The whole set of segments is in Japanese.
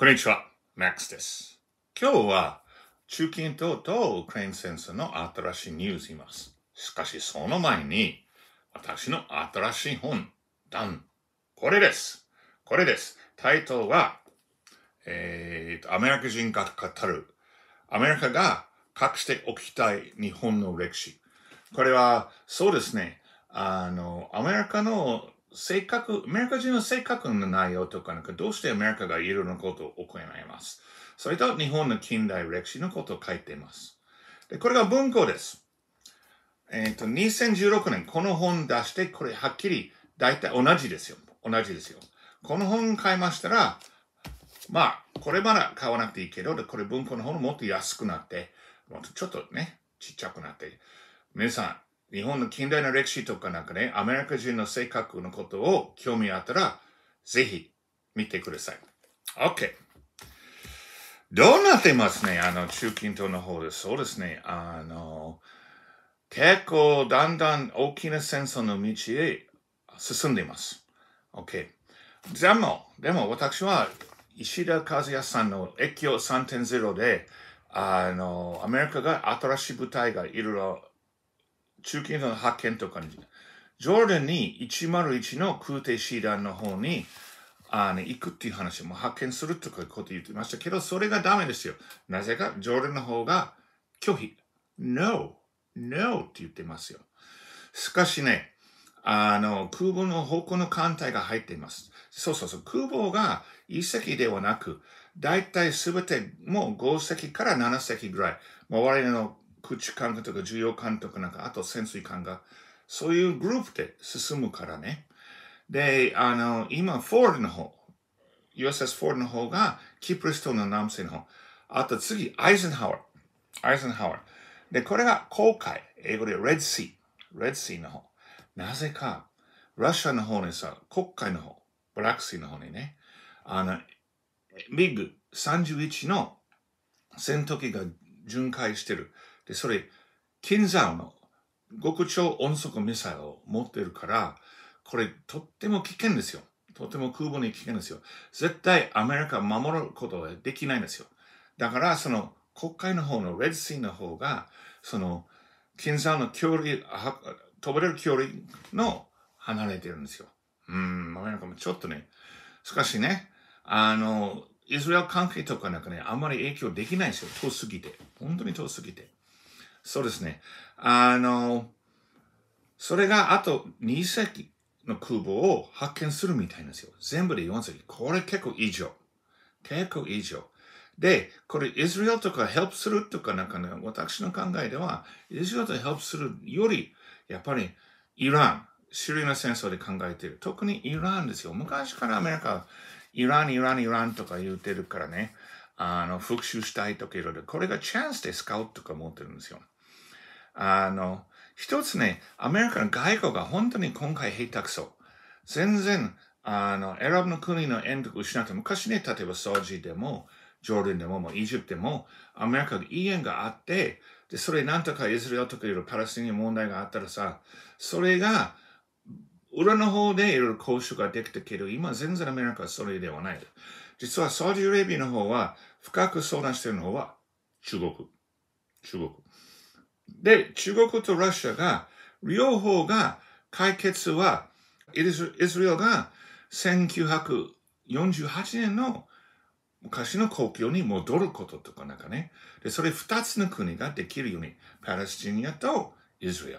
こんにちは、マックスです。今日は、中近東とウクレイン戦争の新しいニュースいます。しかし、その前に、私の新しい本、ダン。これです。これです。タイトルは、えーと、アメリカ人が語る、アメリカが隠しておきたい日本の歴史。これは、そうですね、あの、アメリカの性格、アメリカ人の性格の内容とか、なんかどうしてアメリカがいろいろなことを行います。それと日本の近代歴史のことを書いています。で、これが文庫です。えっ、ー、と、2016年、この本出して、これはっきり、大体同じですよ。同じですよ。この本買いましたら、まあ、これまだ買わなくていいけど、これ文庫の方ももっと安くなって、もっとちょっとね、ちっちゃくなって、皆さん、日本の近代の歴史とかなんかね、アメリカ人の性格のことを興味あったら、ぜひ見てください。OK。どうなってますね、あの、中近東の方で。そうですね、あの、結構だんだん大きな戦争の道へ進んでいます。OK。でも、でも私は石田和也さんの越境3.0で、あの、アメリカが新しい部隊がいろいろ中継の発見とかに、ジョーダンに101の空挺師団の方にあの行くっていう話も発見するとかいうこと言ってましたけど、それがダメですよ。なぜか、ジョーダンの方が拒否。No! No! って言ってますよ。しかしね、あの、空母の方向の艦隊が入っています。そうそうそう。空母が1隻ではなく、だいたいすべてもう5隻から7隻ぐらい。周りの駆逐艦とか重要艦とかなんか、あと潜水艦が、そういうグループで進むからね。で、あの、今、フォールの方、USS フォールの方が、キプリストの南西の方、あと次、アイゼンハワー。アイゼンハワー。で、これが航海。英語でレッドシー。レッドシーの方。なぜか、ロシアの方にさ、国会の方、ブラックシーの方にね、あの、ミグ31の戦闘機が巡回してる。で、それ、金沢の極超音速ミサイルを持ってるから、これとっても危険ですよ。とても空母に危険ですよ。絶対アメリカを守ることはできないんですよ。だから、その国会の方のレッドシーの方が、その金沢の距離、飛べる距離の離れてるんですよ。うん、アメリカもちょっとね。しかしね、あの、イスラエル関係とかなんかね、あんまり影響できないんですよ。遠すぎて。本当に遠すぎて。そうですね。あの、それがあと2隻の空母を発見するみたいなんですよ。全部で4隻。これ結構異常。結構異常。で、これイスラエルとかヘルプするとかなんかね、私の考えでは、イスラエルとヘルプするより、やっぱりイラン、シリアの戦争で考えている。特にイランですよ。昔からアメリカはイラン、イラン、イランとか言ってるからね、あの、復讐したいとかいろいろ、これがチャンスでウトとか思ってるんですよ。あの、一つね、アメリカの外交が本当に今回下手くそ。全然、あの、エラブの国の援助失って、昔ね、例えばソージでも、ジョーダンでも、もうイジプトでも、アメリカの意見があって、で、それなんとかイスラエルとかいろいろパレスチナ問題があったらさ、それが、裏の方でいろいろ交渉ができたけど、今全然アメリカはそれではない。実はサウジアラビアの方は、深く相談しているのは中国。中国。で、中国とロシアが、両方が解決は、イスラエルが1948年の昔の国境に戻ることとかなんかね。で、それ二つの国ができるように、パレスチニアとイスラエル。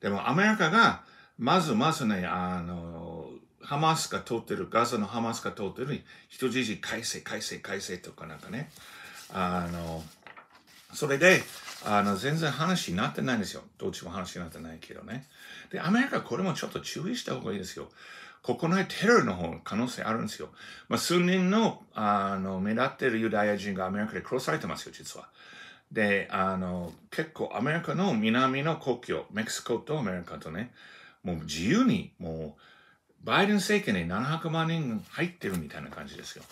でもアメリカが、まずまずね、あの、ハマスが通ってる、ガザのハマスが通ってる人質改正、改正、改正とかなんかね。あの、それで、あの、全然話になってないんですよ。どっちも話になってないけどね。で、アメリカこれもちょっと注意した方がいいですよ。国内テロの方の可能性あるんですよ。まあ、数人の、あの、目立ってるユダヤ人がアメリカで殺されてますよ、実は。で、あの、結構アメリカの南の国境、メキシコとアメリカとね、もう自由に、もう、バイデン政権に700万人入ってるみたいな感じですよ。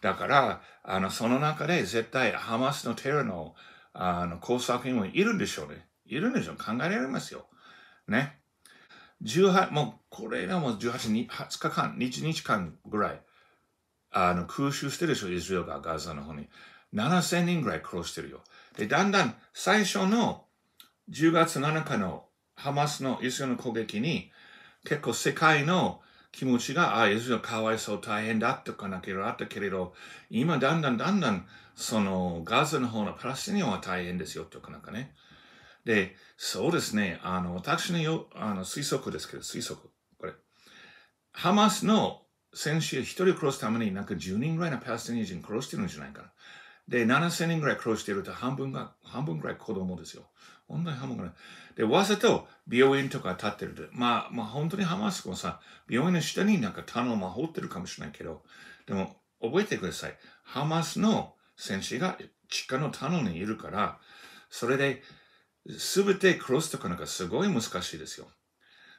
だから、あの、その中で絶対ハマスのテロのあの、工作員もいるんでしょうね。いるんでしょう。考えられますよ。ね。18、もう、これらも18 20日間、20日間ぐらい、あの、空襲してるでしょ、イスラエルがガザの方に。7000人ぐらい殺してるよ。で、だんだん、最初の10月7日のハマスのイスラエルの攻撃に、結構世界の気持ちが、ああ、イエスのかわいそう、大変だとかなければあったけれど、今だんだんだんだん、そのガザの方のパレスチンは大変ですよとかなんかね。で、そうですね、あの、私のよあの推測ですけど、推測、これ。ハマスの先週一人殺すためになんか10人ぐらいのパレスチア人殺してるんじゃないかな。で、7000人ぐらい殺してると半分が、半分ぐらい子供ですよ。問題ハマスがで、わざと病院とか立ってるまあ、まあ本当にハマスコさ、病院の下になんか棚を守ってるかもしれないけど、でも覚えてください。ハマスの戦士が地下の棚にいるから、それで全てクロスとかなんかすごい難しいですよ。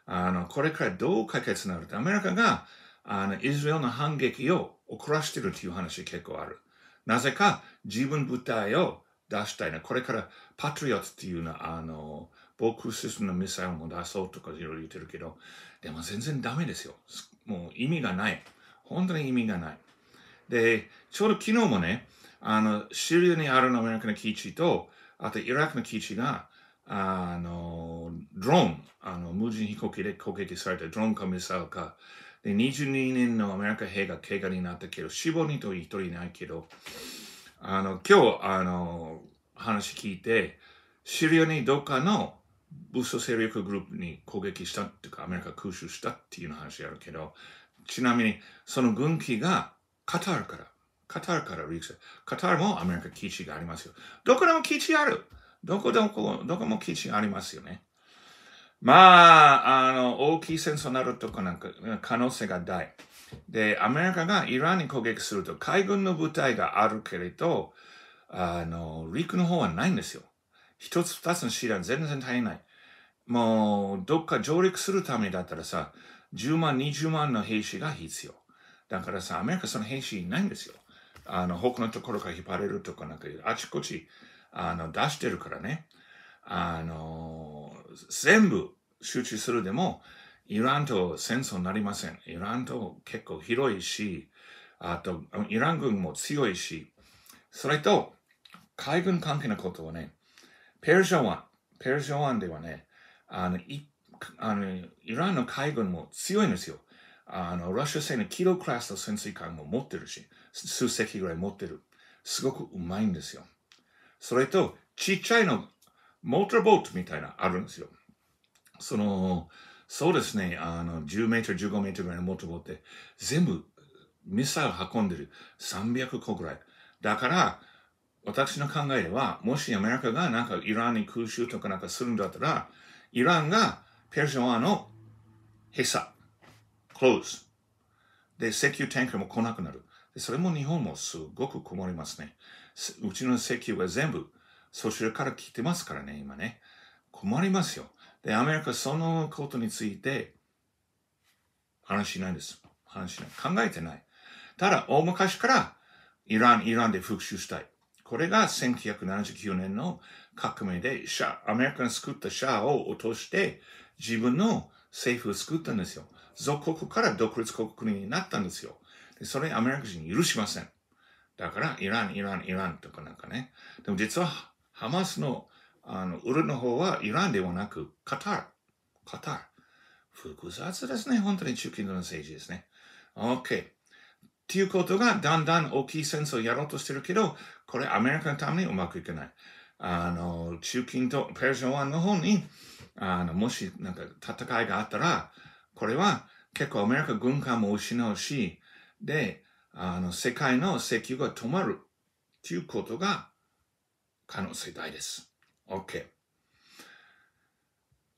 あの、これからどう解決になるって、アメリカがあのイスラエルの反撃を遅らしてるっていう話結構ある。なぜか自分部隊を出したいな。これからパトリオッツっていうのは、あの、防空システムのミサイルも出そうとかいろいろ言ってるけど、でも全然ダメですよ。もう意味がない。本当に意味がない。で、ちょうど昨日もね、あの、シリアにあるアメリカの基地と、あとイラクの基地が、あの、ドローン、あの、無人飛行機で攻撃されたドローンかミサイルか、で、22人のアメリカ兵が怪我になったけど、死亡人と一人いないけど、あの、今日、あの、話聞いて、シリアにどっかの武装勢力グループに攻撃したっていうか、アメリカ空襲したっていう話やるけど、ちなみに、その軍機がカタールから、カタールからリークカタールもアメリカ基地がありますよ。どこでも基地あるどこでも、どこも基地ありますよね。まあ、あの、大きい戦争になるとかなんか、可能性が大。で、アメリカがイランに攻撃すると海軍の部隊があるけれど、あの、陸の方はないんですよ。一つ二つの師団全然足りない。もう、どっか上陸するためだったらさ、10万、20万の兵士が必要。だからさ、アメリカその兵士いないんですよ。あの、他のところから引っ張れるとかなんか、あちこち、あの、出してるからね。あの、全部集中するでも、イランと戦争になりません。イランと結構広いし、あと、イラン軍も強いし、それと、海軍関係のことはね、ペルシャ湾、ペルシャ湾ではね、あの、いあのイランの海軍も強いんですよ。あの、ロシア製のキロクラスの潜水艦も持ってるし、数隻ぐらい持ってる。すごくうまいんですよ。それと、ちっちゃいの、モーターボートみたいなあるんですよ。その、そうですね、あの、10メートル、15メートルぐらいのモーターボって、全部ミサイル運んでる。300個ぐらい。だから、私の考えでは、もしアメリカがなんかイランに空襲とかなんかするんだったら、イランがペルシャ湾の閉鎖、クローズ。で、石油タンクも来なくなる。それも日本もすごく困りますね。うちの石油は全部、そちらから来てますからね、今ね。困りますよ。で、アメリカそのことについて話しないです。話しない。考えてない。ただ、大昔からイラン、イランで復讐したい。これが1979年の革命で、シャアメリカが作ったシャアを落として、自分の政府を作ったんですよ。属国から独立国になったんですよ。でそれアメリカ人許しません。だから、イラン、イラン、イランとかなんかね。でも実は、ハマスのあの、ウルの方はイランではなく、カタール。カタール。複雑ですね。本当に中近東の政治ですね。OK。っていうことが、だんだん大きい戦争をやろうとしてるけど、これアメリカのためにうまくいかない。あの、中近東、ペルシャ湾の方に、あの、もし、なんか、戦いがあったら、これは結構アメリカ軍艦も失うし、で、あの、世界の石油が止まるっていうことが可能性大です。OK。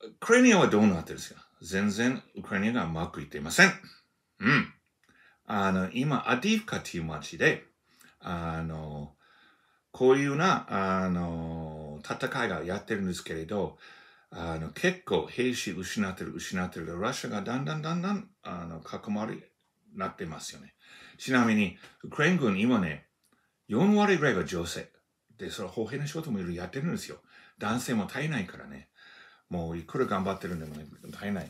ウクライナはどうなってるんですか全然ウクライナがうまくいっていません。うん。あの、今、アディフカという町で、あの、こういうな、あの、戦いがやってるんですけれど、あの、結構兵士失ってる、失ってる。ロシアがだんだんだんだん、あの、囲まれ、なってますよね。ちなみに、ウクライン軍今ね、4割ぐらいが女性。で、それ歩兵の仕事もいろいろやってるんですよ。男性も絶えないからね。もういくら頑張ってるんでもね、絶えない。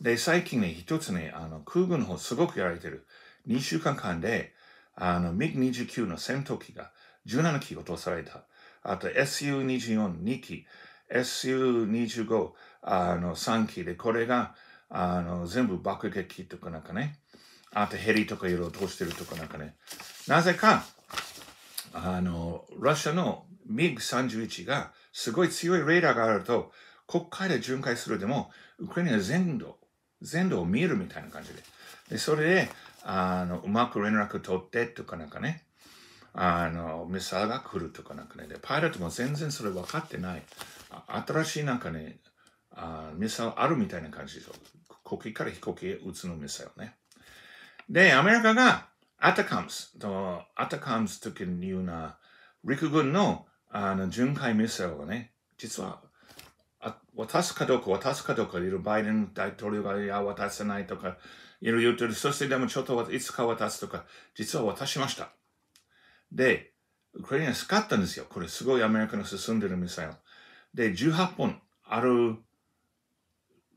で、最近ね、一つね、あの、空軍の方すごくやられてる。2週間間で、あの、MiG-29 の戦闘機が17機落とされた。あと SU-24、2機。SU-25、あの、3機で、これが、あの、全部爆撃機とかなんかね。あとヘリとかいろいろ通してるとかなんかね。なぜか、あの、ロシアの MiG-31 が、すごい強いレーダーがあると、国会で巡回するでも、ウクライナ全土、全土を見るみたいな感じで。で、それで、あの、うまく連絡取ってとかなんかね、あの、ミサイルが来るとかなんかね、で、パイロットも全然それ分かってない。新しいなんかね、あミサイルあるみたいな感じでしょ。国旗から飛行機へ撃つのミサイルね。で、アメリカが、アタカムスと、アタカムスといううな陸軍のあの、巡回ミサイルがね、実は、あ渡すかどうか、渡すかどうかいるバイデン大統領が、いや、渡せないとか、いろいろ言ってる。そしてでもちょっといつか渡すとか、実は渡しました。で、ウクライナ使ったんですよ。これすごいアメリカの進んでるミサイル。で、18本ある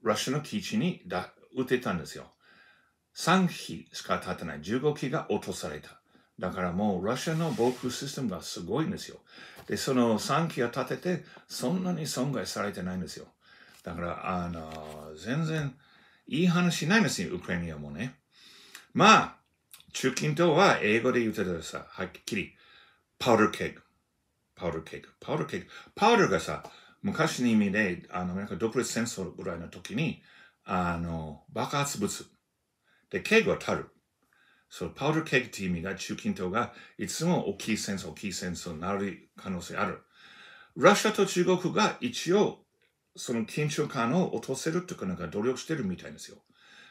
ラッシュの基地にだ撃てたんですよ。3機しか立たない。15機が落とされた。だからもう、ロシアの防空システムがすごいんですよ。で、その3機を立てて、そんなに損害されてないんですよ。だから、あの、全然いい話しないんですよ、ウクライナもね。まあ、中近東は英語で言うてたらさ、はっきり、パウダーケーキ。パウダーケーキ。パウダーケーキ。パウダーがさ、昔の意味で、あの、なんか独立戦争ぐらいの時に、あの、爆発物。で、ケーキはタル。そのパウダーケーキって意味が中近東がいつも大きい戦争、大きい戦争になる可能性ある。ロシアと中国が一応その緊張感を落とせるとかなんか努力してるみたいですよ。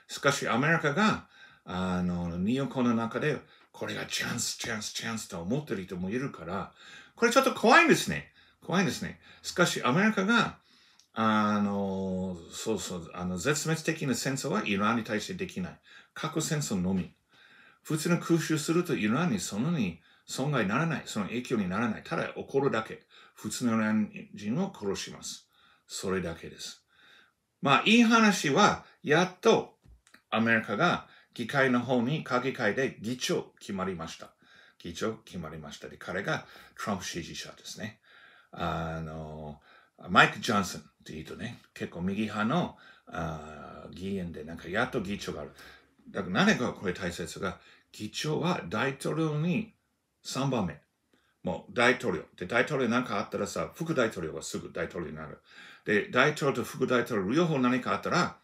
しかしアメリカがあのニーコの中でこれがチャンス、チャンス、チャンスと思ってる人もいるから、これちょっと怖いんですね。怖いんですね。しかしアメリカがあの、そうそう、あの、絶滅的な戦争はイランに対してできない。核戦争のみ。普通の空襲するとイランにそのに損害にならない。その影響にならない。ただ怒るだけ。普通のイラン人を殺します。それだけです。まあ、いい話は、やっとアメリカが議会の方に、下議会で議長決まりました。議長決まりました。で、彼がトランプ支持者ですね。あの、マイク・ジョンソンっていうとね、結構右派のあ議員で、なんかやっと議長がある。だから何がこれ大切か、議長は大統領に3番目。もう大統領。で、大統領なんかあったらさ、副大統領はすぐ大統領になる。で、大統領と副大統領両方何かあったら、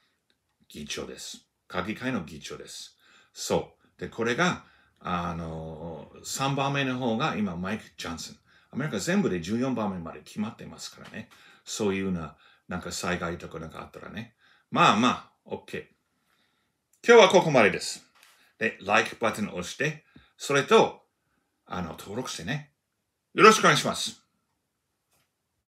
議長です。閣議会の議長です。そう。で、これが、あの、3番目の方が今、マイク・ジャンソン。アメリカ全部で14番目まで決まってますからね。そういうな、なんか災害とかなんかあったらね。まあまあ、OK。今日はここまでです。で、Like ボタンを押して、それと、あの、登録してね。よろしくお願いします。